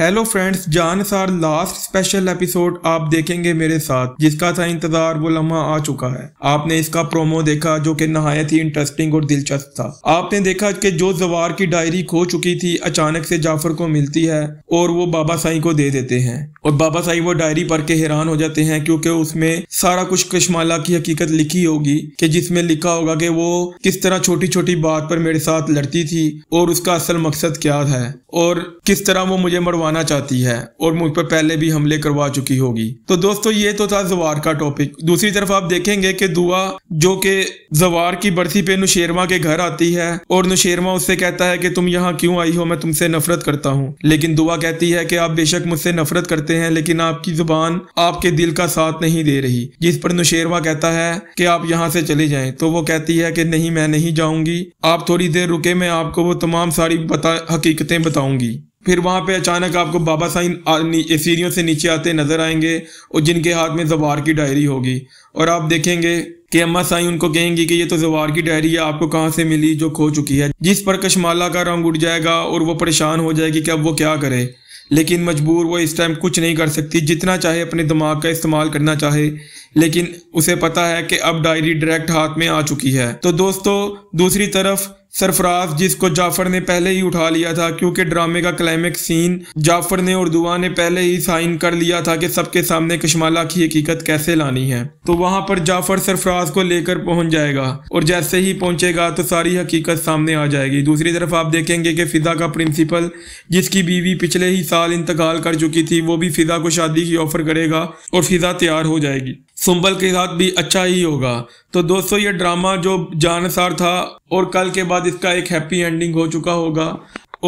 hello friends जान सार last special episode आप देखेंगे मेरे साथ जिसका था इंतजार वो लम्हा आ चुका है आपने इसका प्रोमो देखा जो कि नहायत ही इंटरेस्टिंग और दिलचस्प था आपने देखा कि जो जवार की डायरी खो चुकी थी अचानक से जाफर को मिलती है और वो बाबा साई को दे देते हैं और बाबा साई वो डायरी पढ़ के हैरान हो जाते हैं क्योंकि उसमें सारा कुछ कश्माला की हकीकत लिखी होगी कि जिसमें लिखा होगा कि वो किस तरह छोटी छोटी बात पर मेरे साथ लड़ती थी और उसका असल मकसद क्या है और किस तरह वो मुझे मरवा करवाना चाहती है और मुझ पर पहले भी हमले करवा चुकी होगी तो दोस्तों ये तो था जवार का टॉपिक दूसरी तरफ आप देखेंगे कि दुआ जो कि जवार की बरसी पे नुशेरमा के घर आती है और नुशेरमा उससे कहता है कि तुम यहाँ क्यों आई हो मैं तुमसे नफरत करता हूँ लेकिन दुआ कहती है कि आप बेशक मुझसे नफरत करते हैं लेकिन आपकी जुबान आपके दिल का साथ नहीं दे रही जिस पर नुशेरवा कहता है कि आप यहाँ से चले जाए तो वो कहती है कि नहीं मैं नहीं जाऊंगी आप थोड़ी देर रुके मैं आपको वो तमाम सारी बता हकीकतें बताऊंगी फिर वहाँ पे अचानक आपको बाबा साहिब सीढ़ियों से नीचे आते नजर आएंगे और जिनके हाथ में जवार की डायरी होगी और आप देखेंगे कि अम्मा साई उनको कहेंगी कि ये तो जवार की डायरी है आपको कहाँ से मिली जो खो चुकी है जिस पर कशमाला का रंग उड़ जाएगा और वो परेशान हो जाएगी कि अब वो क्या करे लेकिन मजबूर वो इस टाइम कुछ नहीं कर सकती जितना चाहे अपने दिमाग का इस्तेमाल करना चाहे लेकिन उसे पता है कि अब डायरी डायरेक्ट हाथ में आ चुकी है तो दोस्तों दूसरी तरफ सरफराज जिसको जाफर ने पहले ही उठा लिया था क्योंकि ड्रामे का क्लाइमेक्स सीन जाफर ने और दुआ ने पहले ही साइन कर लिया था कि सबके सामने कश्माला की हकीकत कैसे लानी है तो वहां पर जाफर सरफराज को लेकर पहुंच जाएगा और जैसे ही पहुंचेगा तो सारी हकीकत सामने आ जाएगी दूसरी तरफ आप देखेंगे कि फिजा का प्रिंसिपल जिसकी बीवी पिछले ही साल इंतकाल कर चुकी थी वो भी फिजा को शादी की ऑफर करेगा और फिजा तैयार हो जाएगी सुंबल के साथ भी अच्छा ही होगा तो दोस्तों ये ड्रामा जो जानसार था और कल के बाद इसका एक हैप्पी एंडिंग हो चुका होगा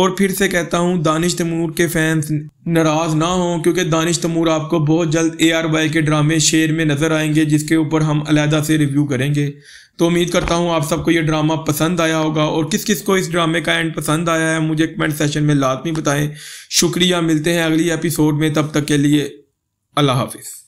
और फिर से कहता हूँ दानिश तमूर के फैंस नाराज़ ना हों क्योंकि दानिश तमूर आपको बहुत जल्द ए आर वाई के ड्रामे शेर में नज़र आएंगे जिसके ऊपर हम अलहदा से रिव्यू करेंगे तो उम्मीद करता हूँ आप सबको ये ड्रामा पसंद आया होगा और किस किस को इस ड्रामे का एंड पसंद आया है मुझे कमेंट सेशन में लाजमी बताएं शुक्रिया मिलते हैं अगली एपिसोड में तब तक के लिए अल्लाह हाफिज़